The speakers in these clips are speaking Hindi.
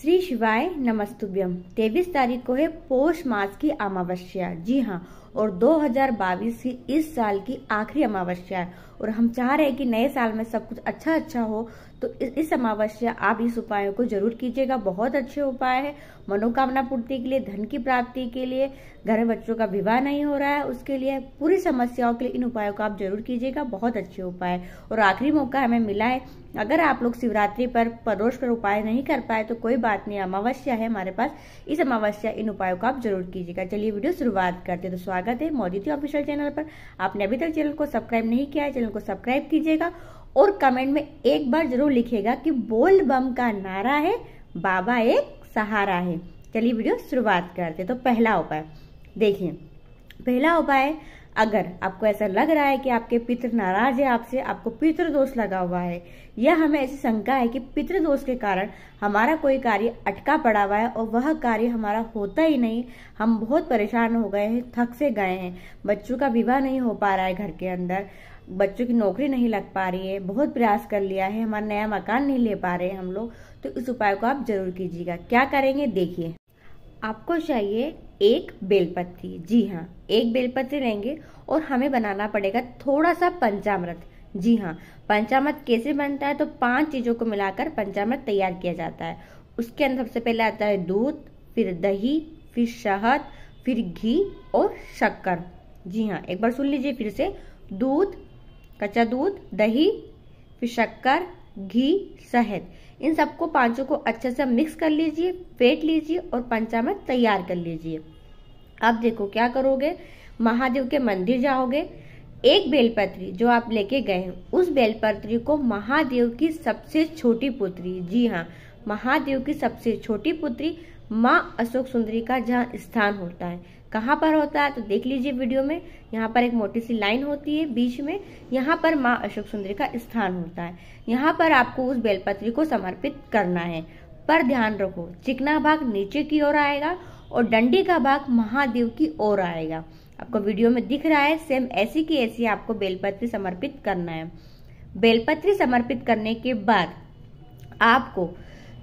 श्री शिवाय नमस्तुभ्यम तेईस तारीख को है पोष मास की अमावस्या जी हाँ और 2022 की इस साल की आखिरी अमावस्या है और हम चाह रहे हैं कि नए साल में सब कुछ अच्छा अच्छा हो तो इस अमावस्या आप इस उपायों को जरूर कीजिएगा बहुत अच्छे उपाय है मनोकामना पूर्ति के लिए धन की प्राप्ति के लिए घर में बच्चों का विवाह नहीं हो रहा है उसके लिए पूरी समस्याओं के लिए इन उपायों को आप जरूर कीजिएगा बहुत अच्छे उपाय और आखिरी मौका हमें मिला है अगर आप लोग शिवरात्रि पर परोश पर उपाय नहीं कर पाए तो कोई बात नहीं अमावस्या है हमारे पास इस अमावस्या इन उपायों को आप जरूर कीजिएगा चलिए वीडियो शुरुआत करते हैं तो स्वागत है मोदी ऑफिशियल चैनल पर आपने अभी तक चैनल को सब्सक्राइब नहीं किया है चैनल को सब्सक्राइब कीजिएगा और कमेंट में एक बार जरूर लिखेगा कि बोल्ड बम का नारा है बाबा एक सहारा है चलिए वीडियो शुरुआत करते तो पहला उपाय देखिए पहला उपाय अगर आपको ऐसा लग रहा है कि आपके पितृ नाराज है आपसे आपको पितृ दोष लगा हुआ है या हमें ऐसी शंका है कि पितृ दोष के कारण हमारा कोई कार्य अटका पड़ा हुआ है और वह कार्य हमारा होता ही नहीं हम बहुत परेशान हो गए हैं थक से गए हैं बच्चों का विवाह नहीं हो पा रहा है घर के अंदर बच्चों की नौकरी नहीं लग पा रही है बहुत प्रयास कर लिया है हमारा नया मकान नहीं ले पा रहे हैं हम लोग तो इस उपाय को आप जरूर कीजिएगा क्या करेंगे देखिए आपको चाहिए एक बेलपत्ती जी हाँ एक बेलपत्ती लेंगे और हमें बनाना पड़ेगा थोड़ा सा पंचामृत जी हाँ पंचामृत कैसे बनता है तो पांच चीज़ों को मिलाकर पंचामृत तैयार किया जाता है उसके अंदर सबसे पहले आता है दूध फिर दही फिर शहद फिर घी और शक्कर जी हाँ एक बार सुन लीजिए फिर से दूध कच्चा दूध दही फिर शक्कर घी शहद इन सबको पांचों को अच्छे से मिक्स कर लीजिए फेंट लीजिए और पंचामृत तैयार कर लीजिए अब देखो क्या करोगे महादेव के मंदिर जाओगे एक बेलपत्री जो आप लेके गए हैं उस बेलपत्री को महादेव की सबसे छोटी पुत्री जी हाँ महादेव की सबसे छोटी पुत्री माँ अशोक सुंदरी का जहाँ स्थान होता है कहाँ पर होता है तो देख लीजिए वीडियो में यहाँ पर एक मोटी सी लाइन होती है बीच में यहाँ पर माँ अशोक सुंदरी का स्थान होता है यहाँ पर आपको उस बेलपत्री को समर्पित करना है पर ध्यान रखो चिकना भाग नीचे की ओर आएगा और डंडी का भाग महादेव की ओर आएगा आपको वीडियो में दिख रहा है सेम ऐसी की ऐसी आपको बेलपत्री समर्पित करना है बेलपत्री समर्पित करने के बाद आपको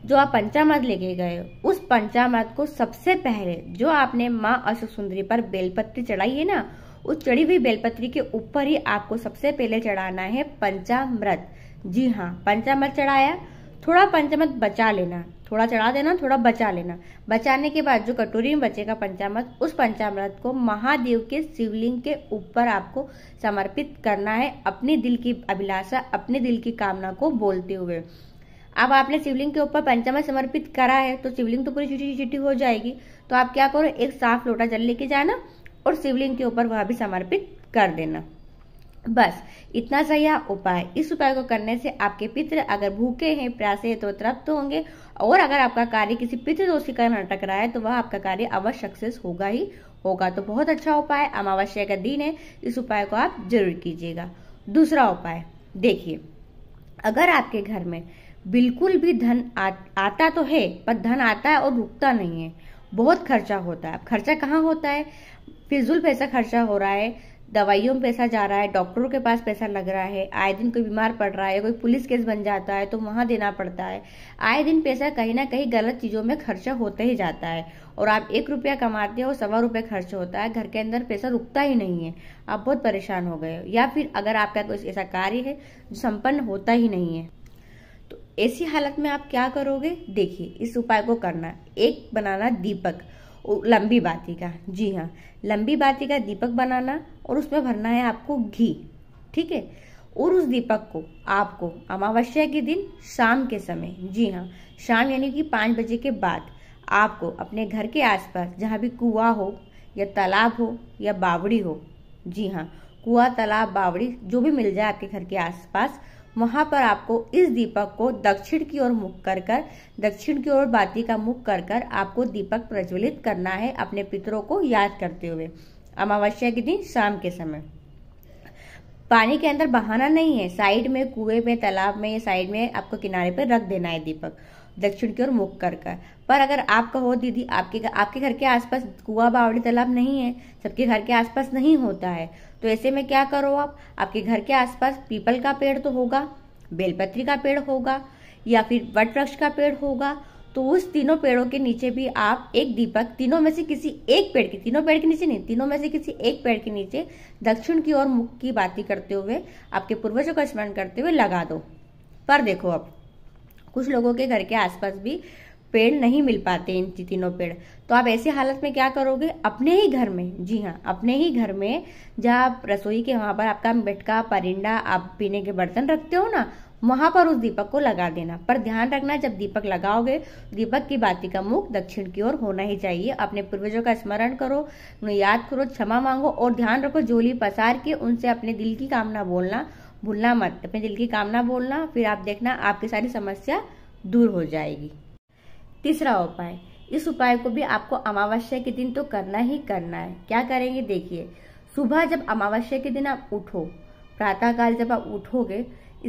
जो आप पंचामृत लेके गए उस पंचामृत को सबसे पहले जो आपने माँ अशोक सुंदरी पर बेलपत्री चढ़ाई है ना उस चढ़ी हुई बेलपत्री के ऊपर ही आपको सबसे पहले चढ़ाना है पंचामृत जी हाँ पंचामृत चढ़ाया थोड़ा पंचामृत बचा लेना थोड़ा चढ़ा देना थोड़ा बचा लेना बचाने के बाद जो कटोरी में बचेगा पंचामृत उस पंचामृत को महादेव के शिवलिंग के ऊपर आपको समर्पित करना है अपने दिल की अभिलाषा अपने दिल की कामना को बोलते हुए अब आपने शिवलिंग के ऊपर पंचामृत समर्पित करा है तो शिवलिंग तो पूरी चिटी चिटी हो जाएगी तो आप क्या करो एक साफ लोटा जल लेके जाना और शिवलिंग के ऊपर वहां भी समर्पित कर देना बस इतना सही यह उपाय इस उपाय को करने से आपके पितृ अगर भूखे हैं प्यासे हैं तो तृप्त होंगे और अगर आपका कार्य किसी पितृ दोष के कारण अटक रहा है तो वह आपका कार्य अवश्य सक्सेस होगा ही होगा तो बहुत अच्छा उपाय अमावस्या का दिन है इस उपाय को आप जरूर कीजिएगा दूसरा उपाय देखिए अगर आपके घर में बिल्कुल भी धन आ, आता तो है पर धन आता है और रुकता नहीं है बहुत खर्चा होता है खर्चा कहाँ होता है फिजूल पैसा खर्चा हो रहा है दवाइयों में पैसा जा रहा है डॉक्टरों के पास पैसा लग रहा है आए दिन कोई बीमार पड़ रहा है कोई पुलिस केस बन जाता है तो वहाँ देना पड़ता है आए दिन पैसा कहीं ना कहीं गलत चीज़ों में खर्चा होता ही जाता है और आप एक रुपया कमाते हो सवा रुपये खर्च होता है घर के अंदर पैसा रुकता ही नहीं है आप बहुत परेशान हो गए या फिर अगर आपका कोई ऐसा कार्य है जो संपन्न होता ही नहीं है ऐसी हालत में आप क्या करोगे देखिए इस उपाय को करना एक बनाना दीपक लंबी बाती का जी हाँ लंबी बाती का दीपक बनाना और उसमें भरना है आपको घी ठीक है और उस दीपक को आपको अमावस्या के दिन शाम के समय जी हाँ शाम यानी कि पाँच बजे के बाद आपको अपने घर के आसपास जहाँ भी कुआ हो या तालाब हो या बावड़ी हो जी हाँ कुआ तालाब बावड़ी जो भी मिल जाए आपके घर के आसपास वहां पर आपको इस दीपक को दक्षिण की ओर मुख कर कर दक्षिण की ओर बाती का मुख कर कर आपको दीपक प्रज्वलित करना है अपने पितरों को याद करते हुए अमावस्या के दिन शाम के समय पानी के अंदर बहाना नहीं है साइड में कुएं में तालाब में या साइड में आपको किनारे पर रख देना है दीपक दक्षिण की ओर मुख कर कर पर अगर आप कहो दीदी आपके आपके घर के आसपास कुआ बावड़ी तालाब नहीं है सबके घर के आसपास नहीं होता है तो ऐसे में क्या करो आप आपके घर के आसपास पीपल का पेड़ तो होगा बेलपत्री का पेड़ होगा या फिर वट वृक्ष का पेड़ होगा तो उस तीनों पेड़ों के नीचे भी आप एक दीपक तीनों में से किसी एक पेड़ के तीनों पेड़ के नीचे नहीं तीनों में से किसी एक पेड़ के नीचे दक्षिण की ओर मुख की बातें करते हुए आपके पूर्वजों का स्मरण करते हुए लगा दो पर देखो अब कुछ लोगों के घर के आसपास भी पेड़ नहीं मिल पाते इन तीनों पेड़ तो आप ऐसी हालत में क्या करोगे अपने ही घर में जी हाँ अपने ही घर में जहाँ आप रसोई के वहाँ पर आपका मटका परिंदा आप पीने के बर्तन रखते हो ना वहां पर उस दीपक को लगा देना पर ध्यान रखना जब दीपक लगाओगे दीपक की बाती का मुख दक्षिण की ओर होना ही चाहिए अपने पूर्वजों का स्मरण करो याद करो क्षमा मांगो और ध्यान रखो जोली पसार के उनसे अपने दिल की कामना बोलना भूलना मत अपने दिल की कामना बोलना फिर आप देखना आपकी सारी समस्या दूर हो जाएगी तीसरा उपाय इस उपाय को भी आपको अमावस्या के दिन तो करना ही करना है क्या करेंगे देखिए सुबह जब अमावस्या के दिन आप उठो प्रातःकाल जब आप उठोगे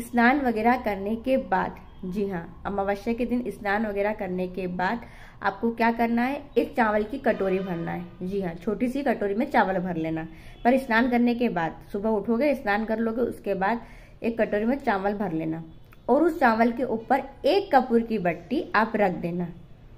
स्नान वगैरह करने के बाद जी हाँ अमावस्या के दिन स्नान वगैरह करने के बाद आपको क्या करना है एक चावल की कटोरी भरना है जी हाँ छोटी सी कटोरी में चावल भर लेना पर स्नान करने के बाद सुबह उठोगे स्नान कर लोगे उसके बाद एक कटोरी में चावल भर लेना और उस चावल के ऊपर एक कपूर की बट्टी आप रख देना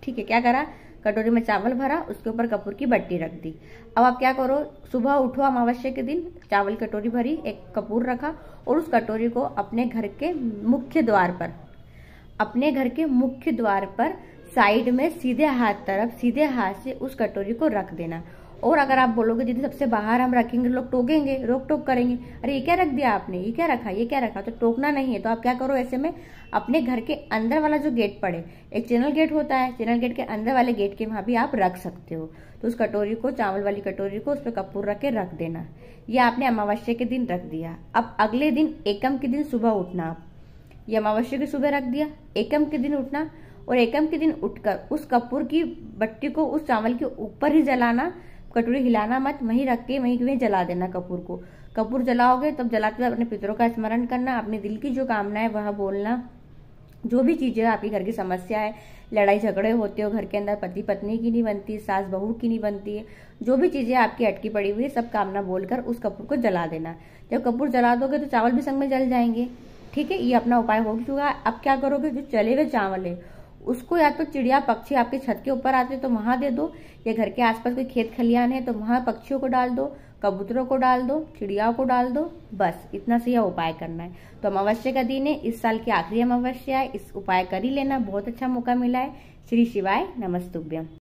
ठीक है क्या करा कटोरी में चावल भरा उसके ऊपर कपूर की बट्टी रख दी अब आप क्या करो सुबह उठो अमावस्या के दिन चावल कटोरी भरी एक कपूर रखा और उस कटोरी को अपने घर के मुख्य द्वार पर अपने घर के मुख्य द्वार पर साइड में सीधे हाथ तरफ सीधे हाथ से उस कटोरी को रख देना और अगर आप बोलोगे यदि सबसे बाहर हम रखेंगे लोग टोकेंगे रोक टोक करेंगे अरे ये क्या रख दिया आपने ये क्या रखा ये क्या रखा तो टोकना नहीं है तो आप क्या करो ऐसे में अपने घर के अंदर वाला जो गेट पड़े एक चैनल गेट होता है चैनल गेट के अंदर वाले गेट के वहाँ भी आप रख सकते हो तो उस कटोरी को चावल वाली कटोरी को उस पर कपूर रख के रख देना यह आपने अमावस्या के दिन रख दिया अब अगले दिन एकम के दिन सुबह उठना आप ये अमावस्या की सुबह रख दिया एकम के दिन उठना और एकम के दिन उठकर उस कपूर की बट्टी को उस चावल के ऊपर ही जलाना कटोरी हिलाना मत वहीं रख के वहीं वहीं जला देना कपूर को कपूर जलाओगे तब जलाते हुए अपने पितरों का स्मरण करना अपने दिल की जो कामना है वह बोलना जो भी चीज़ें आपके घर की समस्या है लड़ाई झगड़े होते हो घर के अंदर पति पत्नी की नहीं बनती सास बहू की नहीं बनती है जो भी चीज़ें आपकी अटकी पड़ी हुई है सब कामना बोलकर उस कपूर को जला देना जब कपूर जला दोगे तो चावल भी संग में जल जाएंगे ठीक है ये अपना उपाय हो चुका है अब क्या करोगे जो चले हुए चावल है उसको या तो चिड़िया पक्षी आपके छत के ऊपर आते तो वहाँ दे दो या घर के आसपास कोई खेत खलियान है तो वहाँ पक्षियों को डाल दो कबूतरों को डाल दो चिड़ियाओं को डाल दो बस इतना सही यह उपाय करना है तो अमावस्या का दिन है इस साल की आखिरी अमावस्या है इस उपाय कर ही लेना बहुत अच्छा मौका मिला है श्री शिवाय नमस्तुभ्यम